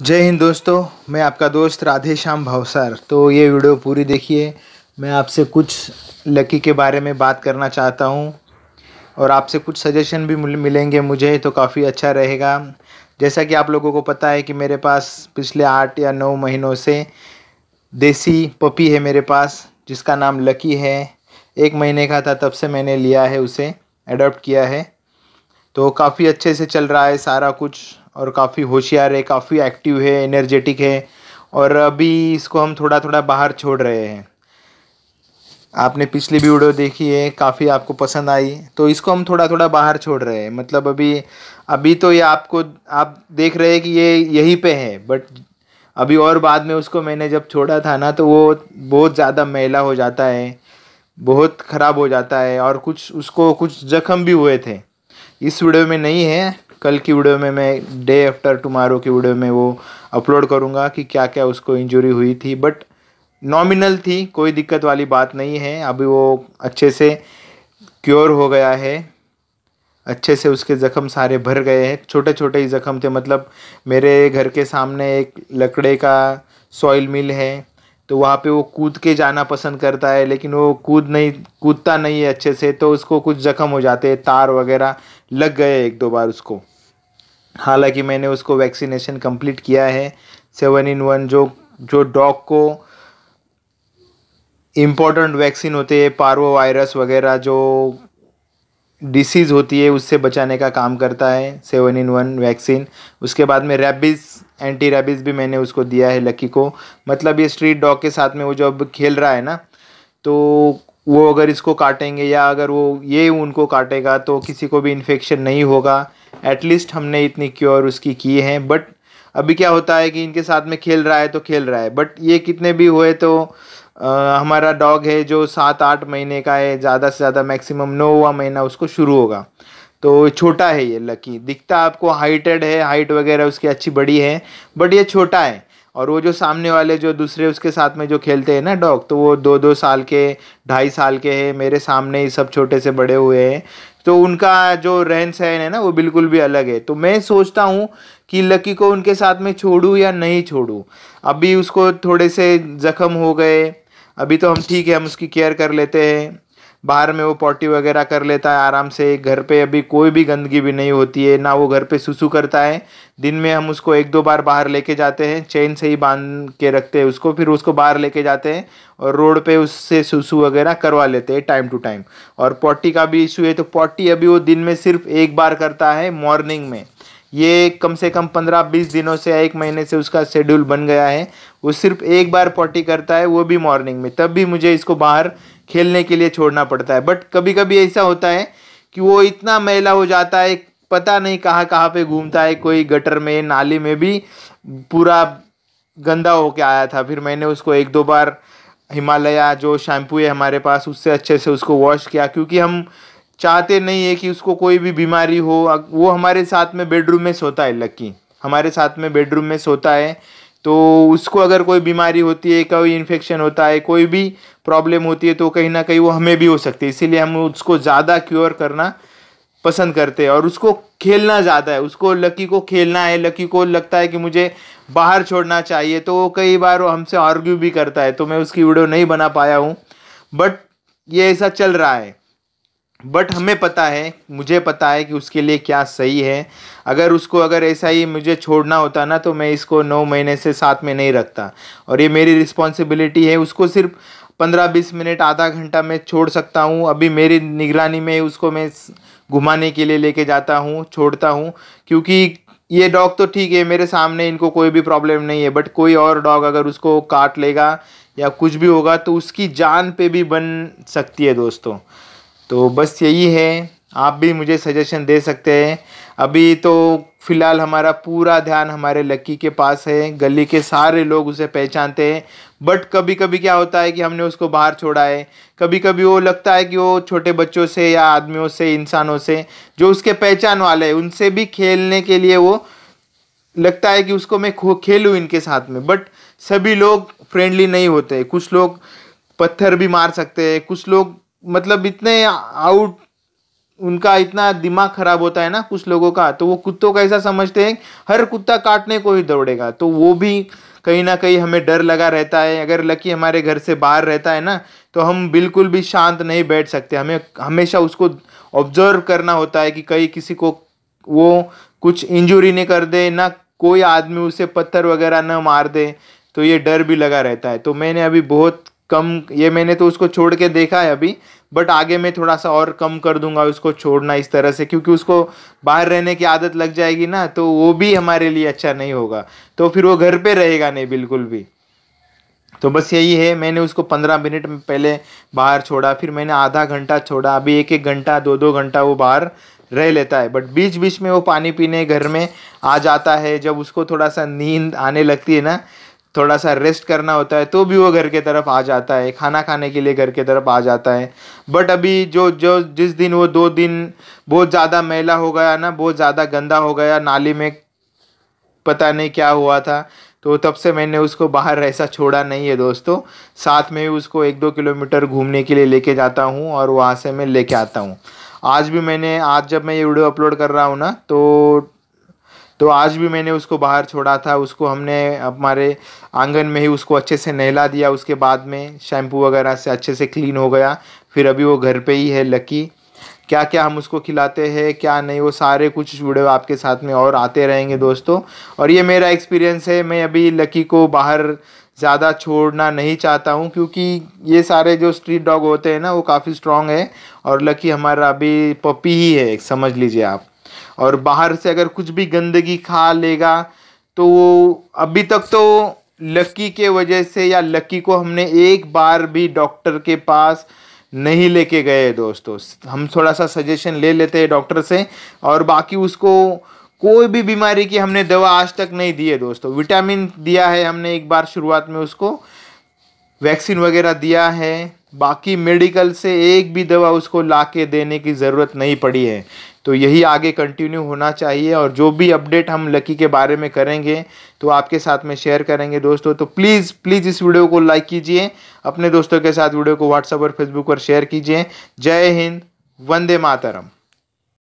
जय हिंद दोस्तों मैं आपका दोस्त राधे श्याम भवसर तो ये वीडियो पूरी देखिए मैं आपसे कुछ लकी के बारे में बात करना चाहता हूँ और आपसे कुछ सजेशन भी मिलेंगे मुझे तो काफ़ी अच्छा रहेगा जैसा कि आप लोगों को पता है कि मेरे पास पिछले आठ या नौ महीनों से देसी पपी है मेरे पास जिसका नाम लकी है एक महीने का था तब से मैंने लिया है उसे अडोप्ट किया है तो काफ़ी अच्छे से चल रहा है सारा कुछ और काफ़ी होशियार है काफ़ी एक्टिव है एनर्जेटिक है और अभी इसको हम थोड़ा थोड़ा बाहर छोड़ रहे हैं आपने पिछली भी वीडियो देखी है काफ़ी आपको पसंद आई तो इसको हम थोड़ा थोड़ा बाहर छोड़ रहे हैं मतलब अभी अभी तो ये आपको आप देख रहे हैं कि ये यहीं पे है बट अभी और बाद में उसको मैंने जब छोड़ा था ना तो वो बहुत ज़्यादा मैला हो जाता है बहुत ख़राब हो जाता है और कुछ उसको कुछ ज़ख्म भी हुए थे इस वीडियो में नहीं है कल की वीडियो में मैं डे आफ्टर टुमारो की वीडियो में वो अपलोड करूँगा कि क्या क्या उसको इंजरी हुई थी बट नॉमिनल थी कोई दिक्कत वाली बात नहीं है अभी वो अच्छे से क्योर हो गया है अच्छे से उसके ज़ख़म सारे भर गए हैं छोटे छोटे ही जख्म थे मतलब मेरे घर के सामने एक लकड़े का सॉइल मिल है तो वहाँ पे वो कूद के जाना पसंद करता है लेकिन वो कूद नहीं कूदता नहीं है अच्छे से तो उसको कुछ ज़ख्म हो जाते हैं तार वगैरह लग गए एक दो बार उसको हालांकि मैंने उसको वैक्सीनेशन कंप्लीट किया है सेवन इन वन जो जो डॉग को इम्पोर्टेंट वैक्सीन होते हैं पारवो वायरस वगैरह जो डिसीज़ होती है उससे बचाने का काम करता है सेवन इन वन वैक्सीन उसके बाद में रेबिस एंटी रेबिस भी मैंने उसको दिया है लकी को मतलब ये स्ट्रीट डॉग के साथ में वो जब खेल रहा है ना तो वो अगर इसको काटेंगे या अगर वो ये उनको काटेगा तो किसी को भी इन्फेक्शन नहीं होगा एटलीस्ट हमने इतनी क्योर उसकी की है बट अभी क्या होता है कि इनके साथ में खेल रहा है तो खेल रहा है बट ये कितने भी हुए तो आ, हमारा डॉग है जो सात आठ महीने का है ज़्यादा से ज़्यादा मैक्सिमम नौवा महीना उसको शुरू होगा तो छोटा है ये लकी दिखता आपको हाइटेड है हाइट वगैरह उसकी अच्छी बड़ी है बट ये छोटा है और वो जो सामने वाले जो दूसरे उसके साथ में जो खेलते हैं ना डॉग तो वो दो दो साल के ढाई साल के हैं मेरे सामने ही सब छोटे से बड़े हुए हैं तो उनका जो रहन सहन है ना वो बिल्कुल भी अलग है तो मैं सोचता हूँ कि लकी को उनके साथ में छोड़ूँ या नहीं छोड़ूँ अभी उसको थोड़े से ज़ख्म हो गए अभी तो हम ठीक है हम उसकी केयर कर लेते हैं बाहर में वो पॉटी वगैरह कर लेता है आराम से घर पे अभी कोई भी गंदगी भी नहीं होती है ना वो घर पे सुसु करता है दिन में हम उसको एक दो बार बाहर लेके जाते हैं चेन से ही बांध के रखते हैं उसको फिर उसको बाहर लेके जाते हैं और रोड पे उससे सुसु वगैरह करवा लेते हैं टाइम टू टाइम और पॉटी का भी इशू है तो पॉटी अभी वो दिन में सिर्फ एक बार करता है मॉर्निंग में ये कम से कम पंद्रह बीस दिनों से एक महीने से उसका शेड्यूल बन गया है वो सिर्फ एक बार पॉटी करता है वो भी मॉर्निंग में तब भी मुझे इसको बाहर खेलने के लिए छोड़ना पड़ता है बट कभी कभी ऐसा होता है कि वो इतना मैला हो जाता है पता नहीं कहाँ कहाँ पे घूमता है कोई गटर में नाली में भी पूरा गंदा होके आया था फिर मैंने उसको एक दो बार हिमालया जो शैम्पू है हमारे पास उससे अच्छे से उसको वॉश किया क्योंकि हम चाहते नहीं है कि उसको कोई भी बीमारी हो वो हमारे साथ में बेडरूम में सोता है लक्की हमारे साथ में बेडरूम में सोता है तो उसको अगर कोई बीमारी होती है कोई इन्फेक्शन होता है कोई भी प्रॉब्लम होती है तो कहीं ना कहीं वो हमें भी हो सकती है इसीलिए हम उसको ज़्यादा क्योर करना पसंद करते हैं और उसको खेलना ज़्यादा है उसको लकी को खेलना है लकी को लगता है कि मुझे बाहर छोड़ना चाहिए तो वो कई बार वो हमसे आर्ग्यू भी करता है तो मैं उसकी वीडियो नहीं बना पाया हूँ बट ये ऐसा चल रहा है बट हमें पता है मुझे पता है कि उसके लिए क्या सही है अगर उसको अगर ऐसा ही मुझे छोड़ना होता ना तो मैं इसको नौ महीने से साथ में नहीं रखता और ये मेरी रिस्पॉन्सिबिलिटी है उसको सिर्फ पंद्रह बीस मिनट आधा घंटा मैं छोड़ सकता हूँ अभी मेरी निगरानी में उसको मैं घुमाने के लिए लेके जाता हूँ छोड़ता हूँ क्योंकि ये डॉग तो ठीक है मेरे सामने इनको कोई भी प्रॉब्लम नहीं है बट कोई और डॉग अगर उसको काट लेगा या कुछ भी होगा तो उसकी जान पे भी बन सकती है दोस्तों तो बस यही है आप भी मुझे सजेशन दे सकते हैं अभी तो फ़िलहाल हमारा पूरा ध्यान हमारे लक्की के पास है गली के सारे लोग उसे पहचानते हैं बट कभी कभी क्या होता है कि हमने उसको बाहर छोड़ा है कभी कभी वो लगता है कि वो छोटे बच्चों से या आदमियों से इंसानों से जो उसके पहचान वाले हैं उनसे भी खेलने के लिए वो लगता है कि उसको मैं खो खेलूँ इनके साथ में बट सभी लोग फ्रेंडली नहीं होते कुछ लोग पत्थर भी मार सकते हैं कुछ लोग मतलब इतने आउट उनका इतना दिमाग खराब होता है ना कुछ लोगों का तो वो कुत्तों का ऐसा समझते हैं हर कुत्ता काटने को ही दौड़ेगा तो वो भी कहीं ना कहीं हमें डर लगा रहता है अगर लकी हमारे घर से बाहर रहता है ना तो हम बिल्कुल भी शांत नहीं बैठ सकते हमें हमेशा उसको ऑब्जर्व करना होता है कि कहीं किसी को वो कुछ इंजुरी नहीं कर दे ना कोई आदमी उसे पत्थर वगैरह ना मार दे तो ये डर भी लगा रहता है तो मैंने अभी बहुत कम ये मैंने तो उसको छोड़ के देखा है अभी बट आगे मैं थोड़ा सा और कम कर दूंगा उसको छोड़ना इस तरह से क्योंकि उसको बाहर रहने की आदत लग जाएगी ना तो वो भी हमारे लिए अच्छा नहीं होगा तो फिर वो घर पे रहेगा नहीं बिल्कुल भी तो बस यही है मैंने उसको पंद्रह मिनट में पहले बाहर छोड़ा फिर मैंने आधा घंटा छोड़ा अभी एक एक घंटा दो दो घंटा वो बाहर रह लेता है बट बीच बीच में वो पानी पीने घर में आ जाता है जब उसको थोड़ा सा नींद आने लगती है ना थोड़ा सा रेस्ट करना होता है तो भी वो घर के तरफ आ जाता है खाना खाने के लिए घर के तरफ आ जाता है बट अभी जो जो जिस दिन वो दो दिन बहुत ज़्यादा मैला हो गया ना बहुत ज़्यादा गंदा हो गया नाली में पता नहीं क्या हुआ था तो तब से मैंने उसको बाहर ऐसा छोड़ा नहीं है दोस्तों साथ में उसको एक दो किलोमीटर घूमने के लिए लेके जाता हूँ और वहाँ से मैं लेके आता हूँ आज भी मैंने आज जब मैं ये वीडियो अपलोड कर रहा हूँ ना तो तो आज भी मैंने उसको बाहर छोड़ा था उसको हमने हमारे आंगन में ही उसको अच्छे से नहला दिया उसके बाद में शैम्पू वगैरह से अच्छे से क्लीन हो गया फिर अभी वो घर पे ही है लकी क्या क्या हम उसको खिलाते हैं क्या नहीं वो सारे कुछ वीडियो आपके साथ में और आते रहेंगे दोस्तों और ये मेरा एक्सपीरियंस है मैं अभी लकी को बाहर ज़्यादा छोड़ना नहीं चाहता हूँ क्योंकि ये सारे जो स्ट्रीट डॉग होते हैं ना वो काफ़ी स्ट्रांग है और लकी हमारा अभी पपी ही है समझ लीजिए आप और बाहर से अगर कुछ भी गंदगी खा लेगा तो वो अभी तक तो लक्की के वजह से या लक्की को हमने एक बार भी डॉक्टर के पास नहीं लेके गए दोस्तों हम थोड़ा सा सजेशन ले लेते हैं डॉक्टर से और बाकी उसको कोई भी बीमारी की हमने दवा आज तक नहीं दी है दोस्तों विटामिन दिया है हमने एक बार शुरुआत में उसको वैक्सीन वगैरह दिया है बाकी मेडिकल से एक भी दवा उसको ला के देने की ज़रूरत नहीं पड़ी है तो यही आगे कंटिन्यू होना चाहिए और जो भी अपडेट हम लकी के बारे में करेंगे तो आपके साथ में शेयर करेंगे दोस्तों तो प्लीज़ प्लीज़ इस वीडियो को लाइक कीजिए अपने दोस्तों के साथ वीडियो को व्हाट्सअप और फेसबुक पर शेयर कीजिए जय हिंद वंदे मातरम